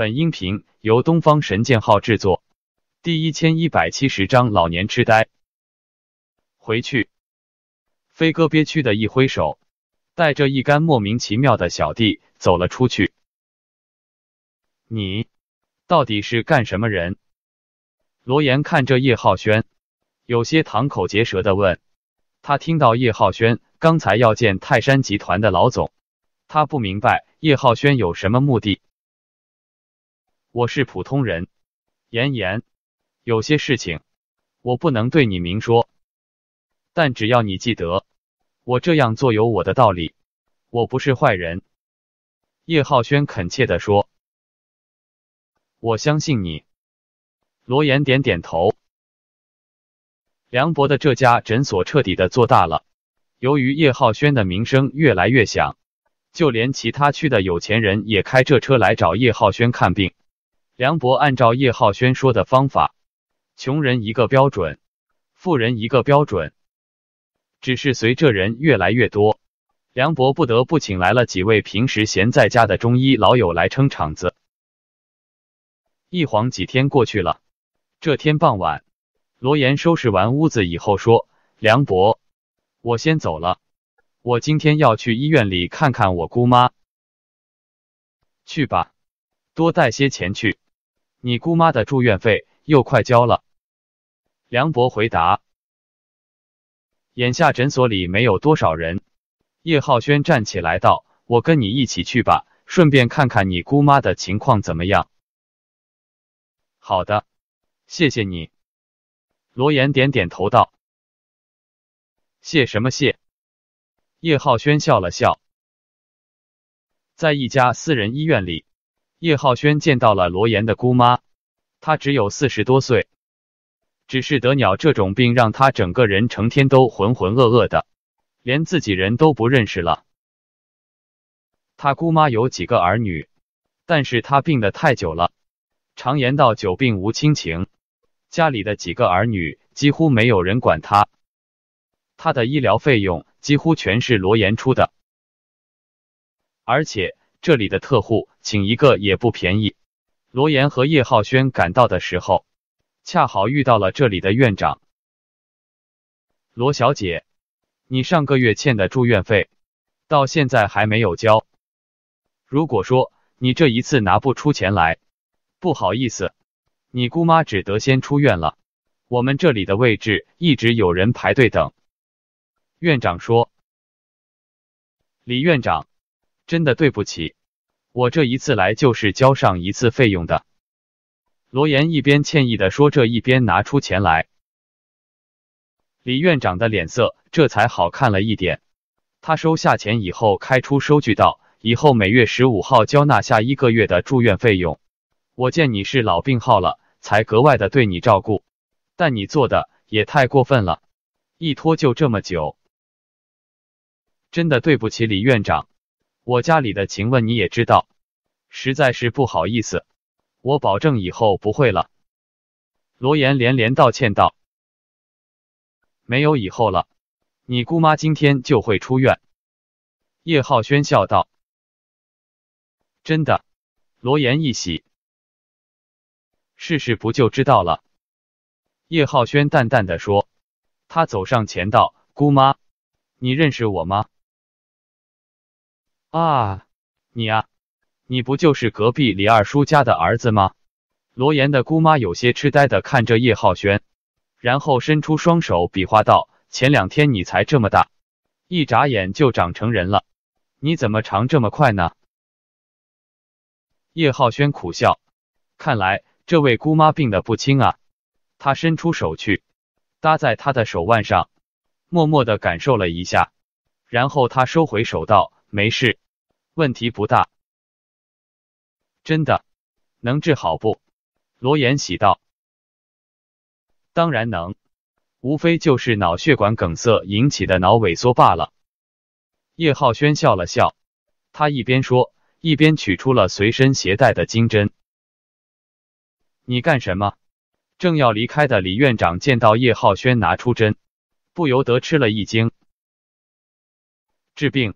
本音频由东方神剑号制作，第一千一百七十章老年痴呆。回去，飞哥憋屈的一挥手，带着一干莫名其妙的小弟走了出去。你到底是干什么人？罗岩看着叶浩轩，有些堂口结舌的问。他听到叶浩轩刚才要见泰山集团的老总，他不明白叶浩轩有什么目的。我是普通人，妍妍，有些事情我不能对你明说，但只要你记得，我这样做有我的道理，我不是坏人。叶浩轩恳切的说：“我相信你。”罗岩点点头。梁博的这家诊所彻底的做大了，由于叶浩轩的名声越来越响，就连其他区的有钱人也开这车来找叶浩轩看病。梁博按照叶浩轩说的方法，穷人一个标准，富人一个标准。只是随着人越来越多，梁博不得不请来了几位平时闲在家的中医老友来撑场子。一晃几天过去了，这天傍晚，罗岩收拾完屋子以后说：“梁博，我先走了，我今天要去医院里看看我姑妈。去吧，多带些钱去。”你姑妈的住院费又快交了，梁博回答。眼下诊所里没有多少人，叶浩轩站起来道：“我跟你一起去吧，顺便看看你姑妈的情况怎么样。”好的，谢谢你，罗岩点点头道：“谢什么谢？”叶浩轩笑了笑，在一家私人医院里。叶浩轩见到了罗岩的姑妈，她只有四十多岁，只是得鸟这种病，让她整个人成天都浑浑噩噩的，连自己人都不认识了。他姑妈有几个儿女，但是他病得太久了，常言道久病无亲情，家里的几个儿女几乎没有人管他。他的医疗费用几乎全是罗岩出的，而且。这里的特护，请一个也不便宜。罗岩和叶浩轩赶到的时候，恰好遇到了这里的院长。罗小姐，你上个月欠的住院费到现在还没有交。如果说你这一次拿不出钱来，不好意思，你姑妈只得先出院了。我们这里的位置一直有人排队等。院长说：“李院长。”真的对不起，我这一次来就是交上一次费用的。罗岩一边歉意的说，这一边拿出钱来。李院长的脸色这才好看了一点。他收下钱以后，开出收据，道：“以后每月十五号交纳下一个月的住院费用。我见你是老病号了，才格外的对你照顾，但你做的也太过分了，一拖就这么久。真的对不起，李院长。”我家里的情问你也知道，实在是不好意思，我保证以后不会了。罗岩连连道歉道：“没有以后了，你姑妈今天就会出院。”叶浩轩笑道：“真的。”罗岩一喜：“试试不就知道了？”叶浩轩淡淡的说：“他走上前道，姑妈，你认识我吗？”啊，你啊，你不就是隔壁李二叔家的儿子吗？罗岩的姑妈有些痴呆的看着叶浩轩，然后伸出双手比划道：“前两天你才这么大，一眨眼就长成人了，你怎么长这么快呢？”叶浩轩苦笑，看来这位姑妈病得不轻啊。他伸出手去，搭在他的手腕上，默默的感受了一下，然后他收回手道。没事，问题不大。真的能治好不？罗岩喜道。当然能，无非就是脑血管梗塞引起的脑萎缩罢了。叶浩轩笑了笑，他一边说，一边取出了随身携带的金针。你干什么？正要离开的李院长见到叶浩轩拿出针，不由得吃了一惊。治病。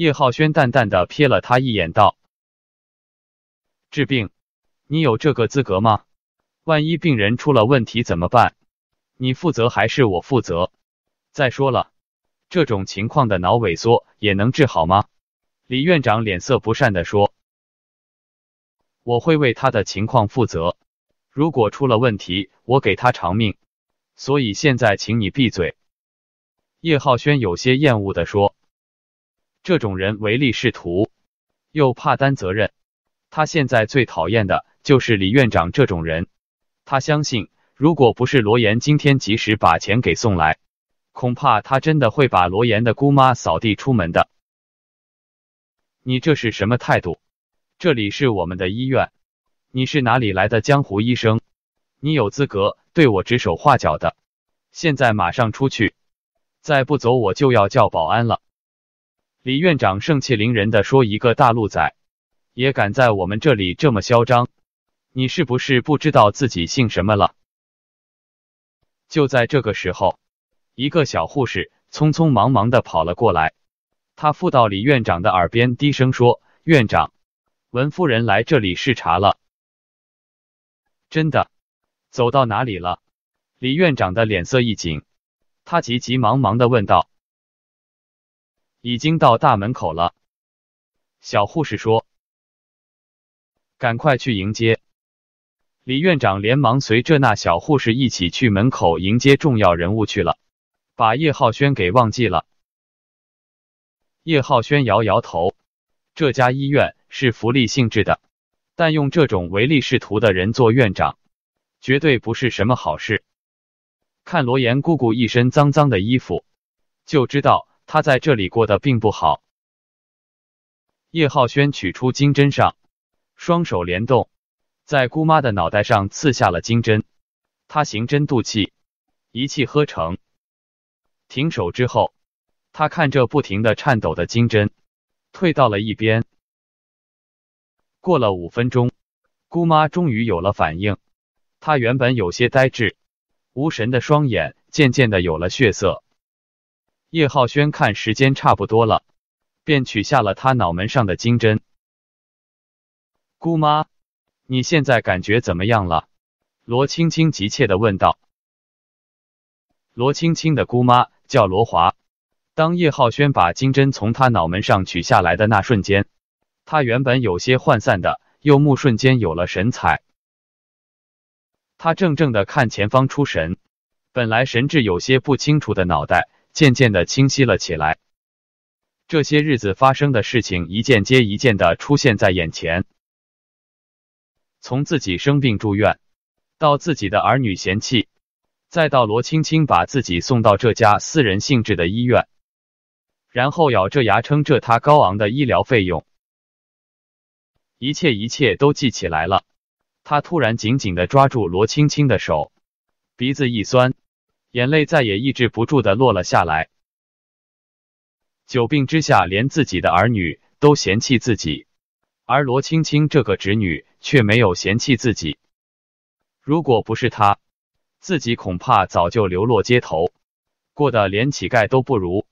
叶浩轩淡淡的瞥了他一眼，道：“治病，你有这个资格吗？万一病人出了问题怎么办？你负责还是我负责？再说了，这种情况的脑萎缩也能治好吗？”李院长脸色不善的说：“我会为他的情况负责，如果出了问题，我给他偿命。所以现在，请你闭嘴。”叶浩轩有些厌恶的说。这种人唯利是图，又怕担责任。他现在最讨厌的就是李院长这种人。他相信，如果不是罗岩今天及时把钱给送来，恐怕他真的会把罗岩的姑妈扫地出门的。你这是什么态度？这里是我们的医院，你是哪里来的江湖医生？你有资格对我指手画脚的？现在马上出去，再不走我就要叫保安了。李院长盛气凌人的说：“一个大陆仔，也敢在我们这里这么嚣张？你是不是不知道自己姓什么了？”就在这个时候，一个小护士匆匆忙忙的跑了过来，他附到李院长的耳边低声说：“院长，文夫人来这里视察了，真的？走到哪里了？”李院长的脸色一紧，他急急忙忙的问道。已经到大门口了，小护士说：“赶快去迎接！”李院长连忙随着那小护士一起去门口迎接重要人物去了，把叶浩轩给忘记了。叶浩轩摇摇头：“这家医院是福利性质的，但用这种唯利是图的人做院长，绝对不是什么好事。”看罗岩姑姑一身脏脏的衣服，就知道。他在这里过得并不好。叶浩轩取出金针，上双手联动，在姑妈的脑袋上刺下了金针。他行针度气，一气呵成。停手之后，他看着不停的颤抖的金针，退到了一边。过了五分钟，姑妈终于有了反应。她原本有些呆滞、无神的双眼，渐渐的有了血色。叶浩轩看时间差不多了，便取下了他脑门上的金针。姑妈，你现在感觉怎么样了？罗青青急切的问道。罗青青的姑妈叫罗华。当叶浩轩把金针从他脑门上取下来的那瞬间，他原本有些涣散的右目瞬间有了神采。他怔怔的看前方出神，本来神志有些不清楚的脑袋。渐渐的清晰了起来，这些日子发生的事情一件接一件的出现在眼前。从自己生病住院，到自己的儿女嫌弃，再到罗青青把自己送到这家私人性质的医院，然后咬着牙撑着他高昂的医疗费用，一切一切都记起来了。他突然紧紧的抓住罗青青的手，鼻子一酸。眼泪再也抑制不住的落了下来。久病之下，连自己的儿女都嫌弃自己，而罗青青这个侄女却没有嫌弃自己。如果不是她，自己恐怕早就流落街头，过得连乞丐都不如。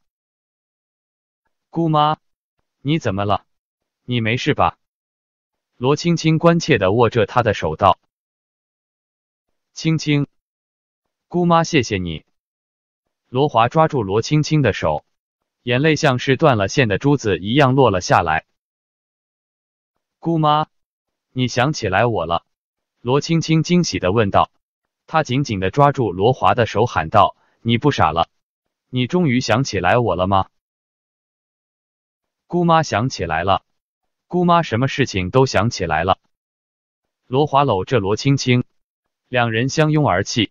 姑妈，你怎么了？你没事吧？罗青青关切的握着她的手道：“青青。”姑妈，谢谢你！罗华抓住罗青青的手，眼泪像是断了线的珠子一样落了下来。姑妈，你想起来我了？罗青青惊喜的问道。她紧紧的抓住罗华的手，喊道：“你不傻了，你终于想起来我了吗？”姑妈想起来了，姑妈什么事情都想起来了。罗华搂着罗青青，两人相拥而泣。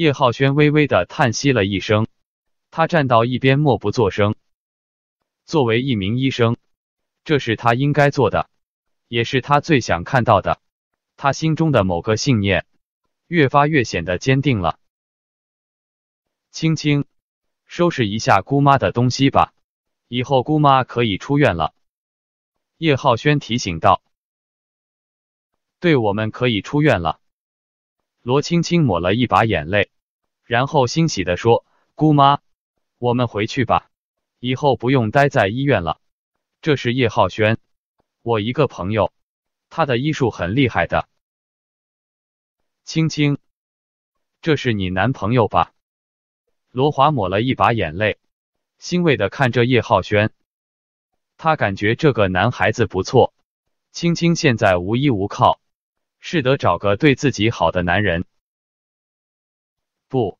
叶浩轩微微的叹息了一声，他站到一边，默不作声。作为一名医生，这是他应该做的，也是他最想看到的。他心中的某个信念越发越显得坚定了。青青，收拾一下姑妈的东西吧，以后姑妈可以出院了。叶浩轩提醒道：“对，我们可以出院了。”罗青青抹了一把眼泪，然后欣喜地说：“姑妈，我们回去吧，以后不用待在医院了。这是叶浩轩，我一个朋友，他的医术很厉害的。”青青，这是你男朋友吧？罗华抹了一把眼泪，欣慰地看着叶浩轩，他感觉这个男孩子不错。青青现在无依无靠。是得找个对自己好的男人，不，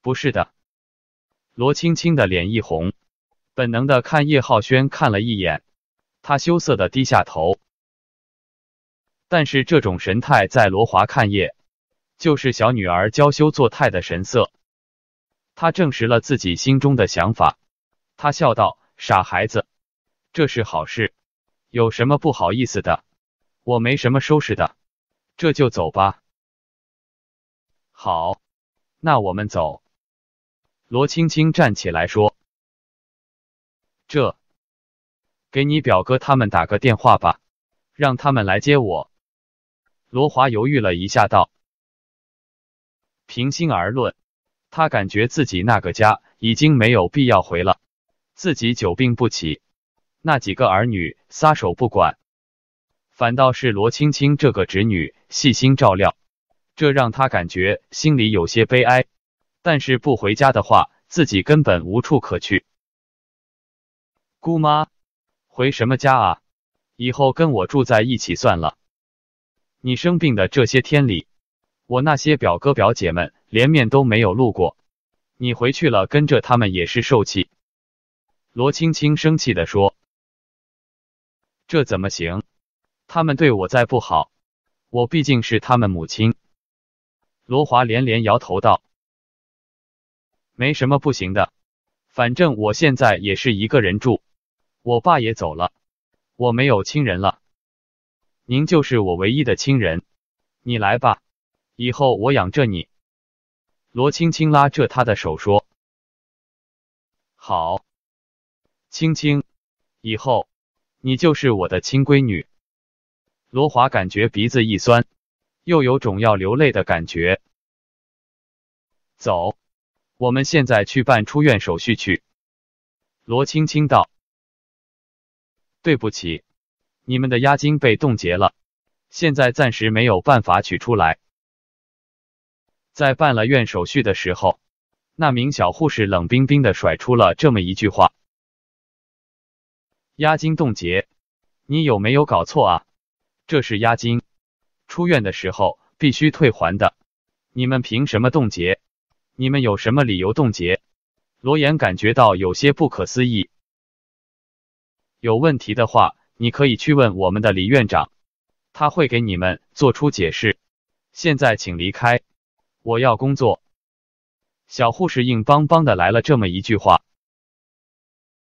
不是的。罗青青的脸一红，本能的看叶浩轩看了一眼，他羞涩的低下头。但是这种神态在罗华看叶，就是小女儿娇羞作态的神色。他证实了自己心中的想法，他笑道：“傻孩子，这是好事，有什么不好意思的？”我没什么收拾的，这就走吧。好，那我们走。罗青青站起来说：“这，给你表哥他们打个电话吧，让他们来接我。”罗华犹豫了一下道：“平心而论，他感觉自己那个家已经没有必要回了，自己久病不起，那几个儿女撒手不管。”反倒是罗青青这个侄女细心照料，这让她感觉心里有些悲哀。但是不回家的话，自己根本无处可去。姑妈，回什么家啊？以后跟我住在一起算了。你生病的这些天里，我那些表哥表姐们连面都没有露过，你回去了跟着他们也是受气。罗青青生气的说：“这怎么行？”他们对我再不好，我毕竟是他们母亲。罗华连连摇头道：“没什么不行的，反正我现在也是一个人住，我爸也走了，我没有亲人了，您就是我唯一的亲人，你来吧，以后我养着你。”罗青青拉着他的手说：“好，青青，以后你就是我的亲闺女。”罗华感觉鼻子一酸，又有种要流泪的感觉。走，我们现在去办出院手续去。罗青青道：“对不起，你们的押金被冻结了，现在暂时没有办法取出来。”在办了院手续的时候，那名小护士冷冰冰的甩出了这么一句话：“押金冻结，你有没有搞错啊？”这是押金，出院的时候必须退还的。你们凭什么冻结？你们有什么理由冻结？罗岩感觉到有些不可思议。有问题的话，你可以去问我们的李院长，他会给你们做出解释。现在请离开，我要工作。小护士硬邦邦的来了这么一句话。